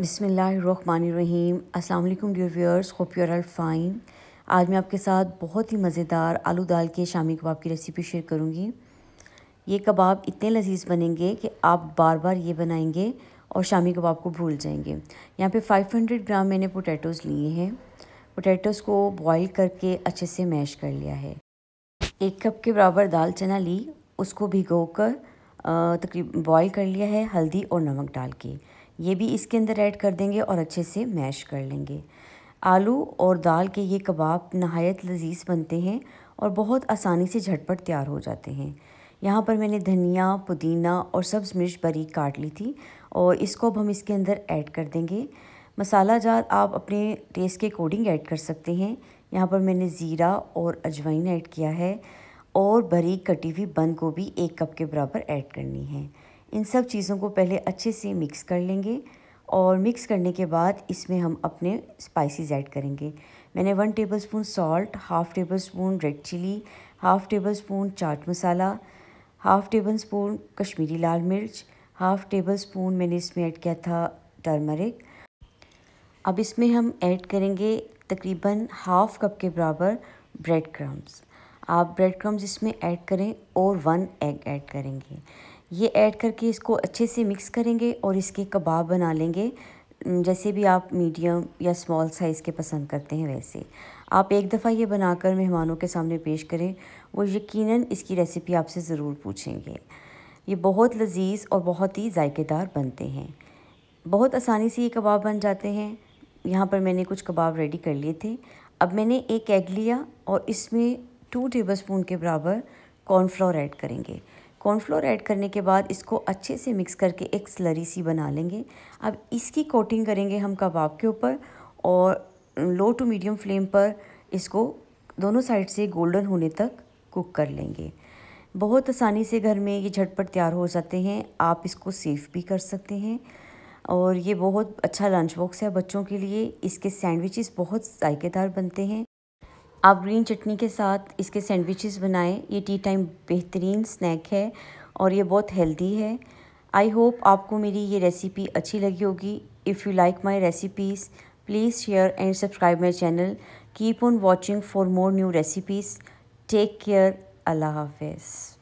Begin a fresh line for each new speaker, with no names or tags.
बिसमीम अल्लाम dear viewers you are fine आज मैं आपके साथ बहुत ही मज़ेदार आलू दाल के शामी कबाब की रेसिपी शेयर करूँगी ये कबाब इतने लजीज बनेंगे कि आप बार बार ये बनाएंगे और शामी कबाब को भूल जाएंगे यहाँ पे 500 ग्राम मैंने पोटैटोज़ लिए हैं पोटैटोज़ को बॉईल करके अच्छे से मैश कर लिया है एक कप के बराबर दाल चना ली उसको भिगो कर तकरीब बॉईल कर लिया है हल्दी और नमक डाल के ये भी इसके अंदर ऐड कर देंगे और अच्छे से मैश कर लेंगे आलू और दाल के ये कबाब नहायत लजीज बनते हैं और बहुत आसानी से झटपट तैयार हो जाते हैं यहाँ पर मैंने धनिया पुदीना और सब्ज़ मिर्च बारीक काट ली थी और इसको अब हम इसके अंदर ऐड कर देंगे मसाला जात आप अपने टेस्ट के अकॉर्डिंग ऐड कर सकते हैं यहाँ पर मैंने ज़ीरा और अजवाइन ऐड किया है और बारीक कटी हुई बंद गोभी एक कप के बराबर ऐड करनी है इन सब चीज़ों को पहले अच्छे से मिक्स कर लेंगे और मिक्स करने के बाद इसमें हम अपने स्पाइसेस ऐड करेंगे मैंने one tablespoon salt half tablespoon red chilli half tablespoon chaat masala half tablespoon Kashmiri लाल मिर्च हाफ़ टेबल स्पून मैंने इसमें ऐड किया था टर्मरिक अब इसमें हम ऐड करेंगे तकरीबन हाफ़ कप के बराबर ब्रेड क्रम्स आप ब्रेड क्रम्स इसमें ऐड करें और वन एग ऐड करेंगे ये ऐड करके इसको अच्छे से मिक्स करेंगे और इसके कबाब बना लेंगे जैसे भी आप मीडियम या स्मॉल साइज़ के पसंद करते हैं वैसे आप एक दफ़ा ये बनाकर मेहमानों के सामने पेश करें वो यकीनन इसकी रेसिपी आपसे ज़रूर पूछेंगे ये बहुत लजीज और बहुत ही जायकेदार बनते हैं बहुत आसानी से ये कबाब बन जाते हैं यहाँ पर मैंने कुछ कबाब रेडी कर लिए थे अब मैंने एक एग लिया और इसमें टू टेबल स्पून के बराबर कॉर्नफ्लोर ऐड करेंगे कॉर्नफ्लोर ऐड करने के बाद इसको अच्छे से मिक्स करके एक स्लरी सी बना लेंगे अब इसकी कोटिंग करेंगे हम कबाब के ऊपर और लो टू मीडियम फ्लेम पर इसको दोनों साइड से गोल्डन होने तक कुक कर लेंगे बहुत आसानी से घर में ये झटपट तैयार हो जाते हैं आप इसको सेफ भी कर सकते हैं और ये बहुत अच्छा लंच बॉक्स है बच्चों के लिए इसके सैंडविचेस बहुत जायकेदार बनते हैं आप ग्रीन चटनी के साथ इसके सैंडविचेस बनाएं ये टी टाइम बेहतरीन स्नैक है और ये बहुत हेल्दी है आई होप आपको मेरी ये रेसिपी अच्छी लगी होगी if you like my recipes please share and subscribe my channel keep on watching for more new recipes take care अल्लाह हाफिज़